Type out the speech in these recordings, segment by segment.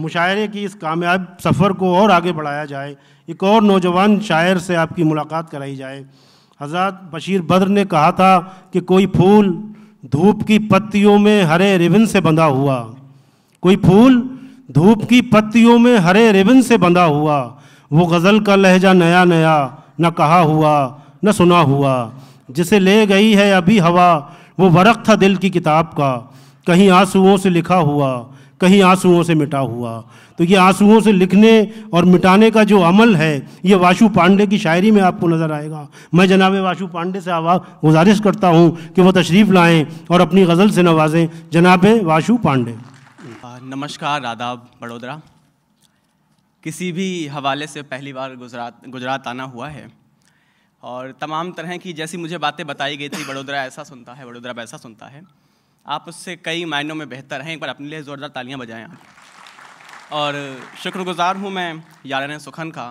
मुशायरे की इस कामयाब सफ़र को और आगे बढ़ाया जाए एक और नौजवान शायर से आपकी मुलाकात कराई जाए हजरत बशीर बद्र ने कहा था कि कोई फूल धूप की पत्तियों में हरे रिबन से बंधा हुआ कोई फूल धूप की पत्तियों में हरे रिबन से बंधा हुआ वो गज़ल का लहजा नया नया न कहा हुआ न सुना हुआ जिसे ले गई है अभी हवा वो वरक था दिल की किताब का कहीं आंसुओं से लिखा हुआ कहीं आंसुओं से मिटा हुआ तो ये आंसुओं से लिखने और मिटाने का जो अमल है ये वाशु पांडे की शायरी में आपको नज़र आएगा मैं जनाब वाशु पांडे से आवा गुजारिश करता हूँ कि वह तशरीफ़ लाएँ और अपनी गज़ल से नवाजें जनाब वाशु पांडे नमस्कार आदाब बड़ोदरा किसी भी हवाले से पहली बार गुजरात गुजरात आना हुआ है और तमाम तरह की जैसी मुझे बातें बताई गई थी बड़ोदरा ऐसा सुनता है बड़ोदरा वैसा सुनता है आप उससे कई मायनों में बेहतर हैं एक बार अपने लिए ज़ोरदार तालियां बजाएं आप और शुक्रगुजार हूँ मैं यारान सुखन का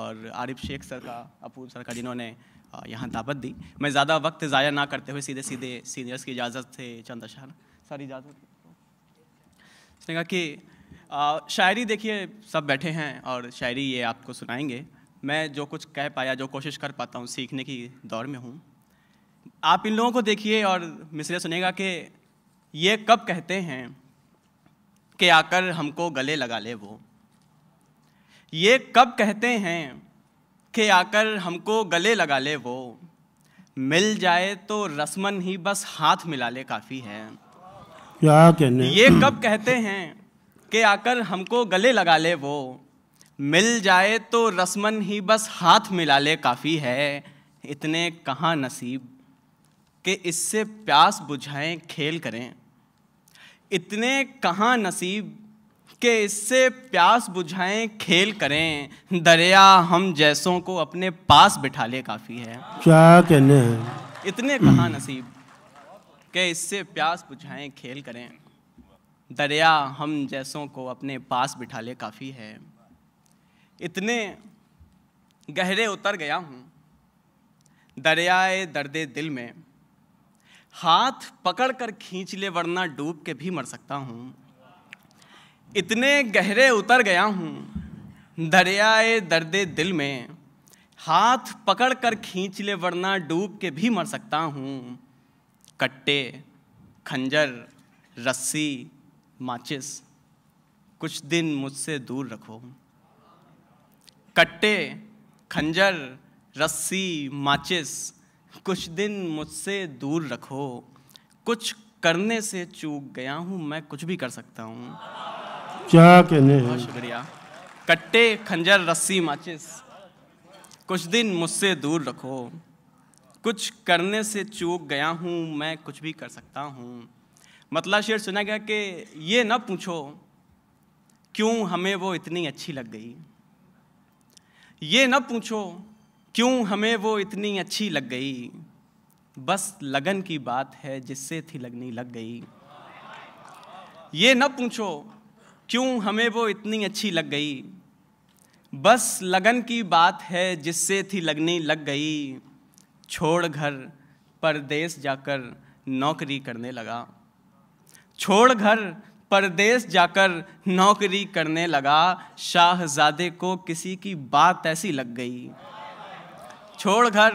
और आरिफ शेख सर का अपूर्व सर का जिन्होंने यहाँ दावत दी मैं ज़्यादा वक्त ज़ाया ना करते हुए सीधे सीधे सीनियर्स की इजाज़त से चंद शाह सर इजाज़त उसने कहा कि शायरी देखिए सब बैठे हैं और शायरी ये आपको सुनाएंगे मैं जो कुछ कह पाया जो कोशिश कर पाता हूँ सीखने की दौर में हूँ आप इन लोगों को देखिए और मिसरे सुनेगा कि ये कब कहते हैं कि आकर हमको गले लगा ले वो ये कब कहते हैं कि आकर हमको गले लगा ले वो मिल जाए तो रस्मन ही बस हाथ मिला ले काफ़ी है क्या कहने ये कब कहते हैं कि आकर हमको गले लगा ले वो मिल जाए तो रस्मन ही बस हाथ मिला ले काफ़ी है इतने कहाँ नसीब कि इससे प्यास बुझाएं खेल करें इतने कहाँ नसीब के इससे प्यास बुझाएं खेल करें दरिया हम जैसों को अपने पास बिठा ले काफ़ी है क्या कहने हैं इतने कहाँ नसीब के इससे प्यास बुझाएं खेल करें दरिया हम जैसों को अपने पास बिठा ले काफ़ी है इतने गहरे उतर गया हूँ दरियाए दर्द दिल में हाथ पकड़ कर खींच ले वरना डूब के भी मर सकता हूँ इतने गहरे उतर गया हूँ दरियाए दर्द दिल में हाथ पकड़ कर खींच ले वरना डूब के भी मर सकता हूँ कट्टे खंजर रस्सी माचिस कुछ दिन मुझसे दूर रखो कट्टे खंजर रस्सी माचिस कुछ दिन मुझसे दूर रखो कुछ करने से चूक गया हूँ मैं कुछ भी कर सकता हूँ क्या कहने बहुत शुक्रिया कट्टे खंजर रस्सी माचिस कुछ दिन मुझसे दूर रखो कुछ करने से चूक गया हूँ मैं कुछ भी कर सकता हूँ मतला शेर सुना गया कि ये ना पूछो क्यों हमें वो इतनी अच्छी लग गई ये ना पूछो क्यों हमें वो इतनी अच्छी लग गई बस लगन की बात है जिससे थी लगनी लग गई ये न पूछो क्यों हमें वो इतनी अच्छी लग गई बस लगन की बात है जिससे थी लगनी लग गई छोड़ घर परदेश जाकर नौकरी करने लगा छोड़ घर परदेश जाकर नौकरी करने लगा शाहजादे को किसी की बात ऐसी लग गई छोड़ घर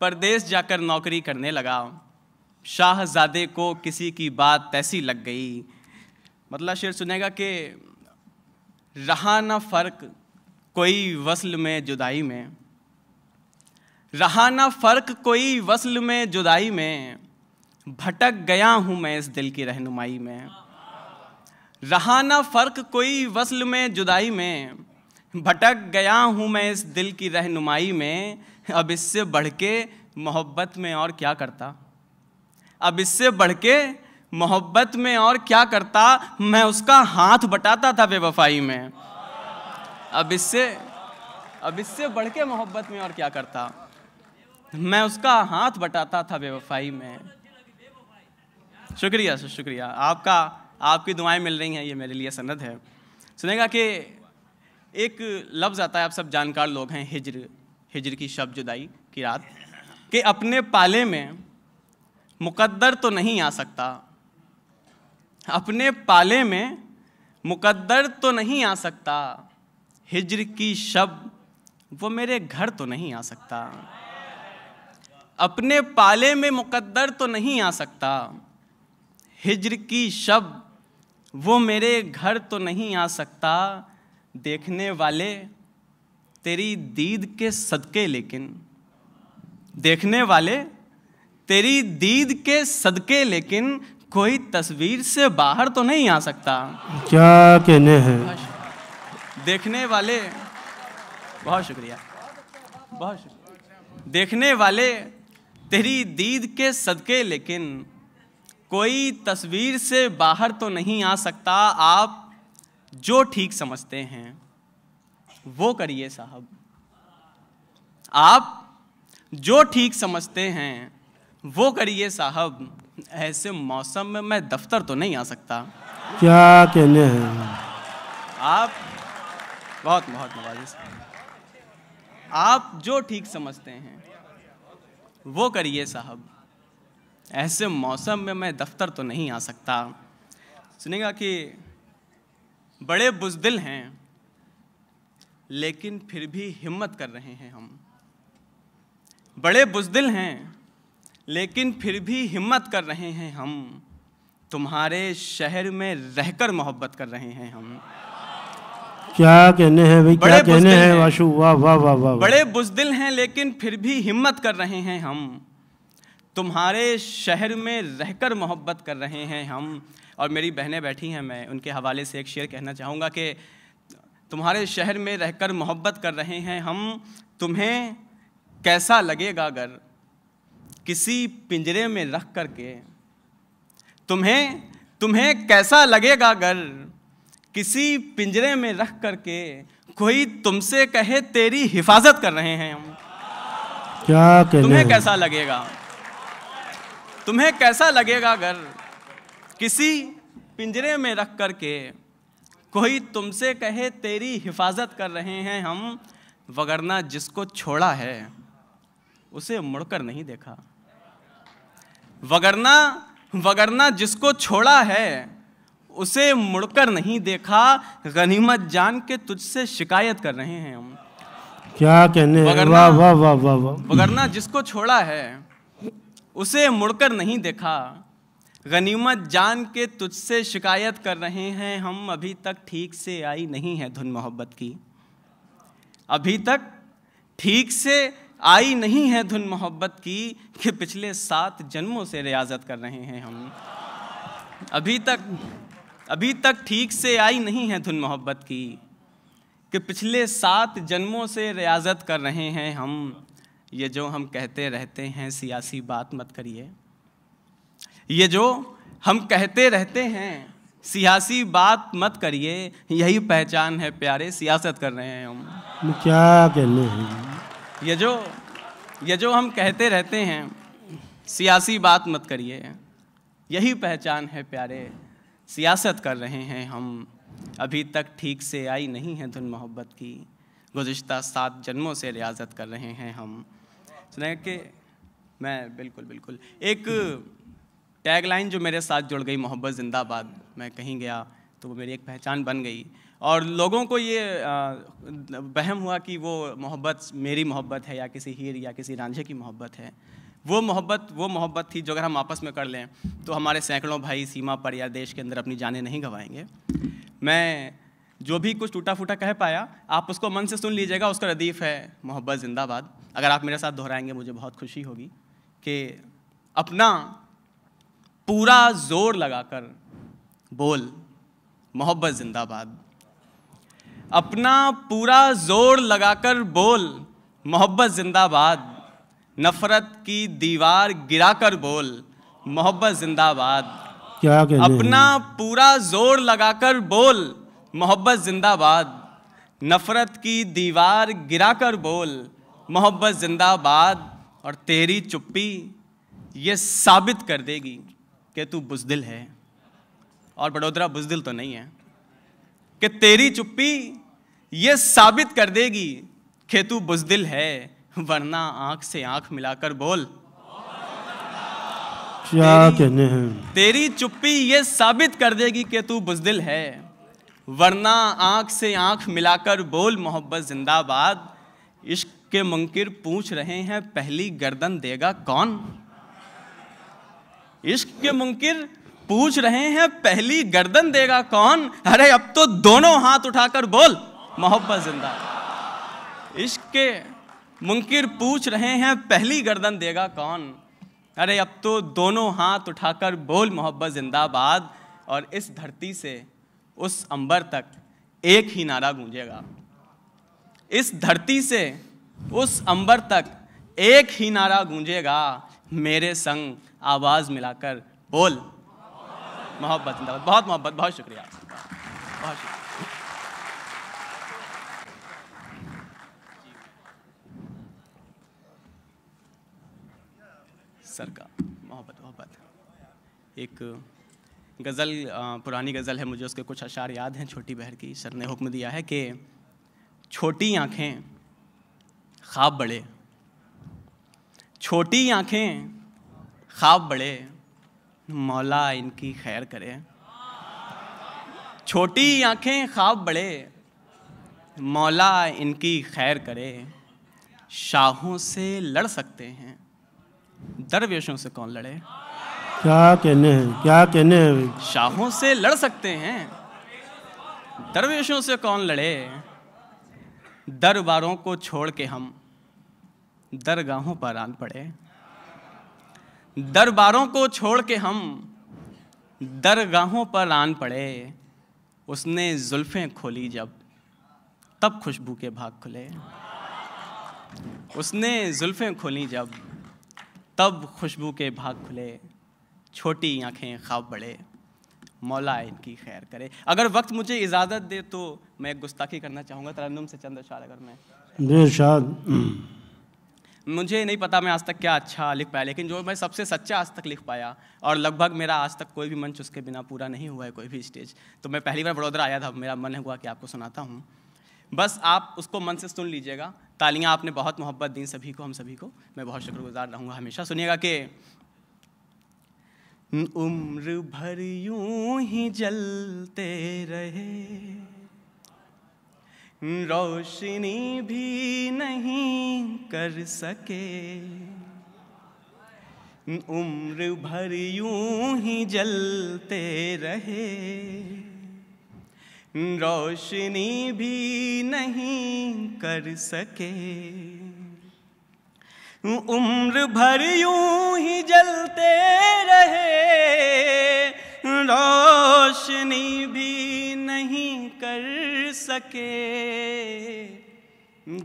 परदेश जाकर नौकरी करने लगा शाहजादे को किसी की बात तैसी लग गई मतलब शेर सुनेगा कि रहा ना फ़र्क कोई वसल में जुदाई में रहा ना फ़र्क कोई वसल में जुदाई में भटक गया हूँ मैं इस दिल की रहनुमाई में रहा ना फ़र्क कोई वसल में जुदाई में भटक गया हूँ मैं इस दिल की रहनुमाई में अब इससे बढ़ के मोहब्बत में और क्या करता अब इससे बढ़ के मोहब्बत में और क्या करता मैं उसका हाथ बटाता था बेवफाई में अब इससे अब इससे बढ़ के मोहब्बत में और क्या करता मैं उसका हाथ बटाता था बेवफाई में शुक्रिया सर शुक्रिया आपका आपकी दुआएं मिल रही हैं ये मेरे लिए सनद है सुनेगा कि एक लफ्ज़ आता है आप सब जानकार लोग हैं हिजर हिजर की शब जुदाई की रात कि अपने पाले में मुकद्दर तो नहीं आ सकता अपने पाले में मुकद्दर तो नहीं आ सकता हिजर की शब वो मेरे घर तो नहीं आ सकता अपने पाले में मुकद्दर तो नहीं आ सकता हिजर की शब वो मेरे घर तो नहीं आ सकता देखने वाले तेरी दीद के सदके लेकिन देखने वाले तेरी दीद के सदके लेकिन कोई तस्वीर से बाहर तो नहीं आ सकता क्या कहने हैं देखने वाले बहुत शुक्रिया बहुत शुक्रिया देखने वाले तेरी दीद के सदके लेकिन कोई तस्वीर से बाहर तो नहीं आ सकता आप जो ठीक समझते हैं वो करिए साहब आप जो ठीक समझते हैं वो करिए साहब ऐसे मौसम में मैं दफ्तर तो नहीं आ सकता क्या कहने हैं आप बहुत बहुत नवाजिश आप जो ठीक समझते हैं वो करिए साहब ऐसे मौसम में मैं दफ्तर तो नहीं आ सकता सुनेगा कि बड़े बुजदिल हैं लेकिन फिर भी हिम्मत कर रहे हैं हम बड़े बुजदिल हैं लेकिन फिर भी हिम्मत कर रहे हैं हम तुम्हारे शहर में रहकर मोहब्बत कर रहे हैं हम क्या कहने हैं भाई क्या कहने हैं वाशु वाह वाह वाह वाह बड़े बुजदिल हैं लेकिन फिर भी हिम्मत कर रहे हैं हम तुम्हारे शहर में रहकर मोहब्बत कर रहे हैं हम और मेरी बहनें बैठी हैं मैं उनके हवाले से एक शेर कहना चाहूँगा कि तुम्हारे शहर में रहकर मोहब्बत कर रहे हैं हम तुम्हें कैसा लगेगा अगर किसी पिंजरे में रख कर के तुम्हें तुम्हें कैसा लगेगा अगर किसी पिंजरे में रख कर के कोई तुमसे कहे तेरी हिफाजत कर रहे हैं हम क्या तुम्हें कैसा लगेगा तुम्हें कैसा लगेगा अगर किसी पिंजरे में रख कर के कोई तुमसे कहे तेरी हिफाजत कर रहे हैं हम वगरना जिसको छोड़ा है उसे मुड़कर नहीं देखा वगरना वगरना जिसको छोड़ा है उसे मुड़कर नहीं देखा गनीमत जान के तुझसे शिकायत कर रहे हैं हम क्या कहने वगरना, वाह वाह वाह वाह वगरना जिसको छोड़ा है उसे मुड़कर नहीं देखा गनीमत जान के तुझसे शिकायत कर रहे हैं हम अभी तक ठीक से आई नहीं है धुन मोहब्बत की अभी तक ठीक से आई नहीं है धुन मोहब्बत की कि पिछले सात जन्मों से रियाजत कर रहे हैं हम अभी तक अभी तक ठीक से आई नहीं है धुन मोहब्बत की कि पिछले सात जन्मों से रियाजत कर रहे हैं हम ये जो हम कहते रहते हैं सियासी बात मत करिए ये जो हम कहते रहते हैं सियासी बात मत करिए यही पहचान है प्यारे सियासत कर रहे हैं हम क्या कहने हैं ये जो ये जो हम कहते रहते हैं सियासी बात मत करिए यही पहचान है प्यारे सियासत कर रहे हैं हम अभी तक ठीक से आई नहीं है धुन मोहब्बत की गुज्त सात जन्मों से रियाजत कर रहे हैं हम सुना कि मैं बिल्कुल बिल्कुल एक टैगलाइन जो मेरे साथ जुड़ गई मोहब्बत जिंदाबाद मैं कहीं गया तो वो मेरी एक पहचान बन गई और लोगों को ये बहम हुआ कि वो मोहब्बत मेरी मोहब्बत है या किसी हीर या किसी रांझे की मोहब्बत है वो मोहब्बत वो मोहब्बत थी जो अगर हम आपस में कर लें तो हमारे सैकड़ों भाई सीमा पर या देश के अंदर अपनी जानें नहीं गंवाएंगे मैं जो भी कुछ टूटा फूटा कह पाया आप उसको मन से सुन लीजिएगा उसका रदीफ है मोहब्बत जिंदाबाद अगर आप मेरे साथ दोहराएंगे मुझे बहुत खुशी होगी कि अपना पूरा जोर लगाकर बोल मोहब्बत जिंदाबाद अपना पूरा जोर लगाकर बोल मोहब्बत जिंदाबाद नफरत की दीवार गिराकर बोल मोहब्बत जिंदाबाद क्या अपना पूरा जोर लगाकर बोल मोहब्बत जिंदाबाद नफरत की दीवार गिराकर बोल मोहब्बत जिंदाबाद और तेरी चुप्पी ये साबित कर देगी कि तू बुजदिल है और बड़ोदरा बुजदिल तो नहीं है कि तेरी चुप्पी ये साबित कर देगी कि तू बुजदिल है वरना आंख से आंख मिलाकर बोल क्या कहने हैं तेरी चुप्पी ये साबित कर देगी कि तू बुजदिल है वरना आंख से आंख मिलाकर बोल मोहब्बत जिंदाबाद इश्क के मुनकिर पूछ रहे हैं पहली गर्दन देगा कौन इश्क के मुनकिर पूछ रहे हैं पहली गर्दन देगा कौन अरे अब तो दोनों हाथ उठाकर बोल मोहब्बत जिंदा इश्क के मुनकिर पूछ रहे हैं पहली गर्दन देगा कौन अरे अब तो दोनों हाथ उठाकर बोल मोहब्बत जिंदाबाद और इस धरती से उस अंबर तक एक ही नारा गूंजेगा इस धरती से उस अंबर तक एक ही नारा गूंजेगा मेरे संग आवाज़ मिलाकर बोल मोहब्बत जिंदाबाद बहुत मोहब्बत बहुत शुक्रिया बहुत शुक्रिया सर का मोहब्बत मोहब्बत एक गज़ल पुरानी गज़ल है मुझे उसके कुछ अशार याद हैं छोटी बहर की सर ने हुक्म दिया है कि छोटी आँखें ख्वाब बड़े छोटी आँखें ख्वाब बड़े मौला इनकी खैर करे छोटी आंखें ख्वाब बड़े मौला इनकी खैर करे शाहों से लड़ सकते हैं दरवेशों से कौन लड़े क्या कहने हैं क्या कहने हैं शाहों से लड़ सकते हैं दरवेशों से कौन लड़े दरबारों को छोड़ के हम दरगाहों पर आन पड़े दरबारों को छोड़ के हम दरगाहों पर आन पड़े उसने जुल्फ़ें खोली जब तब खुशबू के भाग खुले उसने जुल्फ़ें खोली जब तब खुशबू के भाग खुले छोटी आंखें ख्वाब बड़े मौला इनकी खैर करे अगर वक्त मुझे इजाज़त दे तो मैं गुस्ताखी करना चाहूँगा तरन्नुम से चंद अशार अगर मैं मुझे नहीं पता मैं आज तक क्या अच्छा लिख पाया लेकिन जो मैं सबसे सच्चा आज तक लिख पाया और लगभग मेरा आज तक कोई भी मंच उसके बिना पूरा नहीं हुआ है कोई भी स्टेज तो मैं पहली बार बड़ोदरा आया था मेरा मन हुआ कि आपको सुनाता हूँ बस आप उसको मन से सुन लीजिएगा तालियाँ आपने बहुत मोहब्बत दी सभी को हम सभी को मैं बहुत शुक्रगुजार रहूँगा हमेशा सुनिएगा कि उम्र भर यूं ही जलते रहे रोशनी भी नहीं कर सके उम्र भर यूं ही जलते रहे रोशनी भी नहीं कर सके उम्र भर यूं ही जलते रहे रोशनी भी नहीं कर सके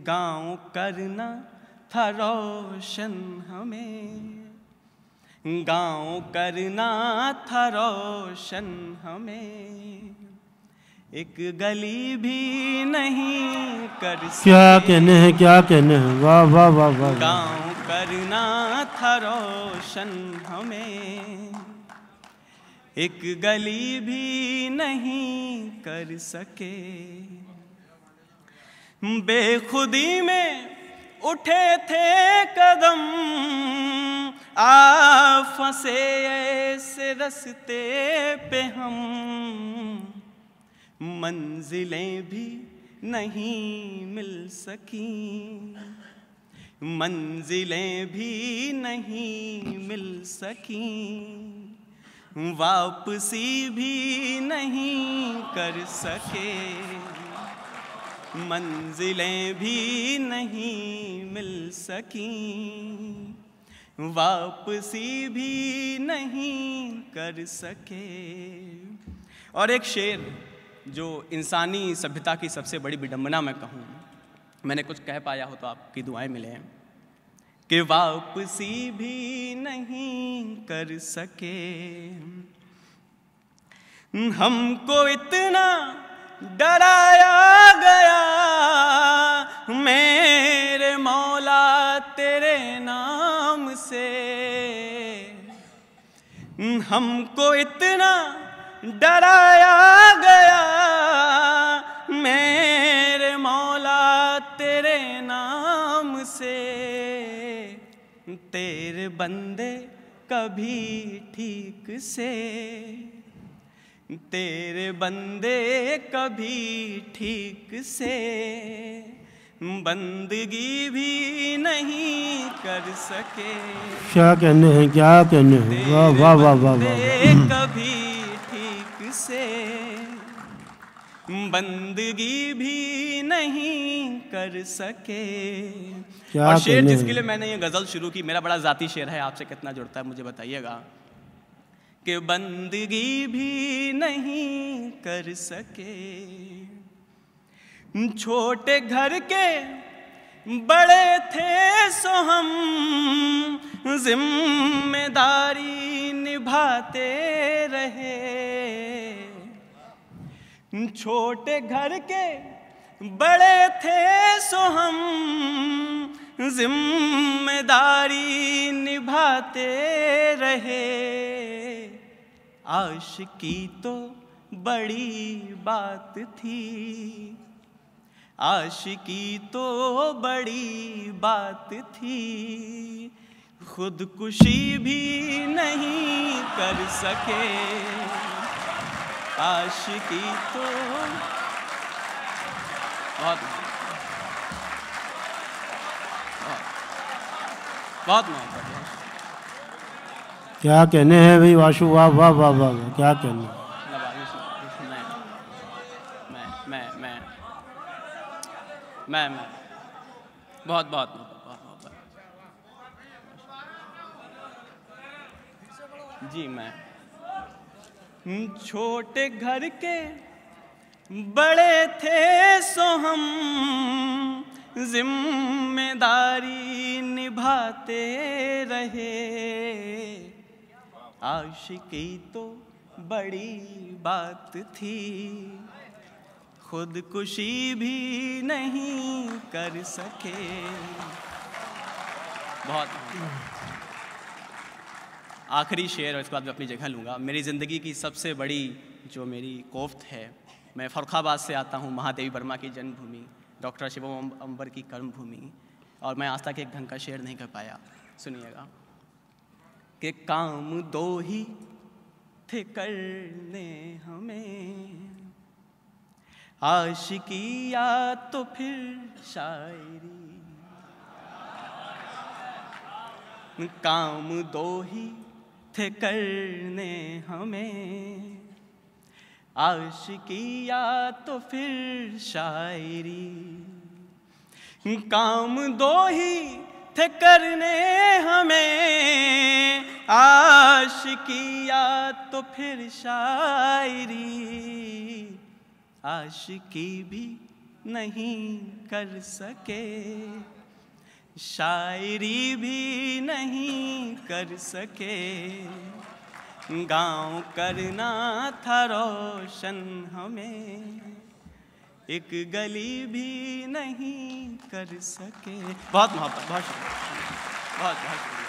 गांव करना था रोशन हमें गांव करना था रोशन हमें एक गली भी नहीं कर सके क्या कहने हैं क्या कहने हैं वाह वाह वाह वाह गांव करना था रोशन हमें एक गली भी नहीं कर सके बेखुदी में उठे थे कदम आ फंसे ऐसे रस्ते पे हम मंजिलें भी नहीं मिल सकी मंजिलें भी नहीं मिल सकी वापसी भी नहीं कर सके मंजिलें भी नहीं मिल सकी वापसी भी नहीं कर सके और एक शेर जो इंसानी सभ्यता की सबसे बड़ी विडम्बना मैं कहूँ मैंने कुछ कह पाया हो तो आपकी दुआएं मिले हैं कि वापसी भी नहीं कर सके हमको इतना डराया गया मेरे मौला तेरे नाम से हमको इतना डराया गया मेरे मौला तेरे नाम से तेरे बंदे कभी ठीक से तेरे बंदे कभी ठीक से बंदगी भी नहीं कर सके क्या कहने हैं क्या कहने हैं वाह वाह वाह वाह कभी ठीक से बंदगी भी नहीं कर सके और शेर जिसके लिए मैंने ये गज़ल शुरू की मेरा बड़ा ज़ाती शेर है आपसे कितना जुड़ता है मुझे बताइएगा कि बंदगी भी नहीं कर सके छोटे घर के बड़े थे सो हम जिम्मेदारी निभाते रहे छोटे घर के बड़े थे सो हम जिम्मेदारी निभाते रहे आश की तो बड़ी बात थी आश की तो बड़ी बात थी खुदकुशी भी नहीं कर सके आशिकी तो बहुत बहुत क्या कहने हैं भाई वाशु वाह वाह वाह वाह वा, क्या कहने मतलब मैं मैं मैं मैं बहुत बहुत जी मैं छोटे घर के बड़े थे सो हम जिम्मेदारी निभाते रहे आशिकी तो बड़ी बात थी खुदकुशी भी नहीं कर सके बहुत आखिरी शेर और इसके बाद मैं अपनी जगह लूँगा मेरी ज़िंदगी की सबसे बड़ी जो मेरी कोफ्त है मैं फरुखाबाद से आता हूँ महादेवी वर्मा की जन्मभूमि डॉक्टर शिवम अंबर की कर्मभूमि और मैं आस्था के एक ढंग का शेर नहीं कर पाया सुनिएगा कि काम दो ही थे करने हमें आशिकी या तो फिर शायरी काम दो ही थे करने हमें आश किया तो फिर शायरी काम दो ही थे करने हमें आश किया तो फिर शायरी आश की भी नहीं कर सके शायरी भी नहीं कर सके गांव करना था रोशन हमें एक गली भी नहीं कर सके बहुत मोहब्बत बहुत शुक्रिया बहुत बहुत शुक्रिया